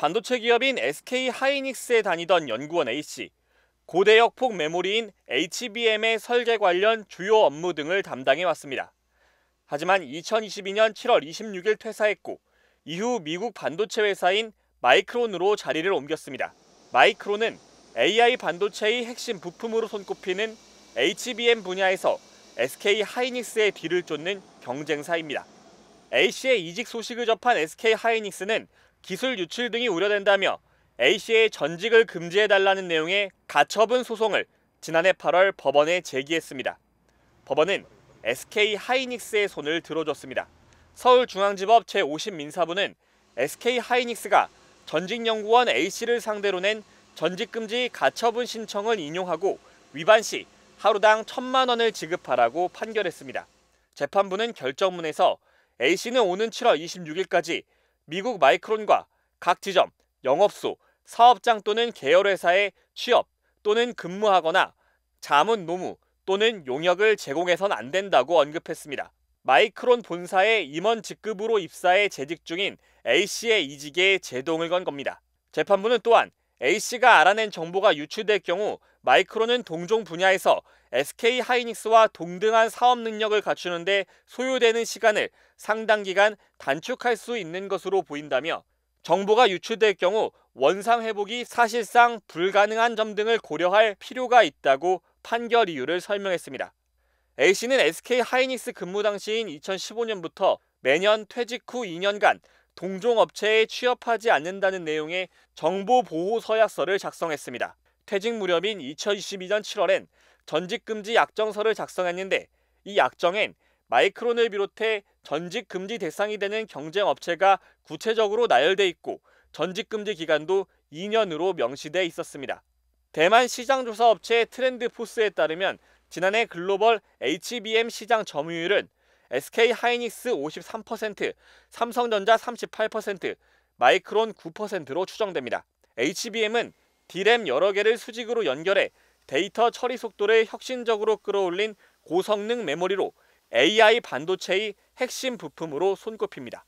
반도체 기업인 SK 하이닉스에 다니던 연구원 A씨, 고대역 폭 메모리인 HBM의 설계 관련 주요 업무 등을 담당해 왔습니다. 하지만 2022년 7월 26일 퇴사했고 이후 미국 반도체 회사인 마이크론으로 자리를 옮겼습니다. 마이크론은 AI 반도체의 핵심 부품으로 손꼽히는 HBM 분야에서 SK 하이닉스의 뒤를 쫓는 경쟁사입니다. A씨의 이직 소식을 접한 SK 하이닉스는 기술 유출 등이 우려된다며 A씨의 전직을 금지해달라는 내용의 가처분 소송을 지난해 8월 법원에 제기했습니다. 법원은 SK 하이닉스의 손을 들어줬습니다. 서울중앙지법 제50민사부는 SK 하이닉스가 전직 연구원 A씨를 상대로 낸 전직금지 가처분 신청을 인용하고 위반 시 하루당 천만 원을 지급하라고 판결했습니다. 재판부는 결정문에서 A씨는 오는 7월 26일까지 미국 마이크론과 각 지점, 영업소, 사업장 또는 계열회사에 취업 또는 근무하거나 자문 노무 또는 용역을 제공해선 안 된다고 언급했습니다. 마이크론 본사의 임원 직급으로 입사해 재직 중인 A씨의 이직에 제동을 건 겁니다. 재판부는 또한 A씨가 알아낸 정보가 유출될 경우 마이크론은 동종 분야에서 SK 하이닉스와 동등한 사업 능력을 갖추는데 소요되는 시간을 상당 기간 단축할 수 있는 것으로 보인다며 정보가 유출될 경우 원상 회복이 사실상 불가능한 점 등을 고려할 필요가 있다고 판결 이유를 설명했습니다. A씨는 SK 하이닉스 근무 당시인 2015년부터 매년 퇴직 후 2년간 동종업체에 취업하지 않는다는 내용의 정보보호 서약서를 작성했습니다. 퇴직 무렵인 2022년 7월엔 전직금지 약정서를 작성했는데 이 약정엔 마이크론을 비롯해 전직금지 대상이 되는 경쟁업체가 구체적으로 나열돼 있고 전직금지 기간도 2년으로 명시돼 있었습니다. 대만 시장조사업체 트렌드포스에 따르면 지난해 글로벌 HBM 시장 점유율은 SK 하이닉스 53%, 삼성전자 38%, 마이크론 9%로 추정됩니다. HBM은 디램 여러 개를 수직으로 연결해 데이터 처리 속도를 혁신적으로 끌어올린 고성능 메모리로 AI 반도체의 핵심 부품으로 손꼽힙니다.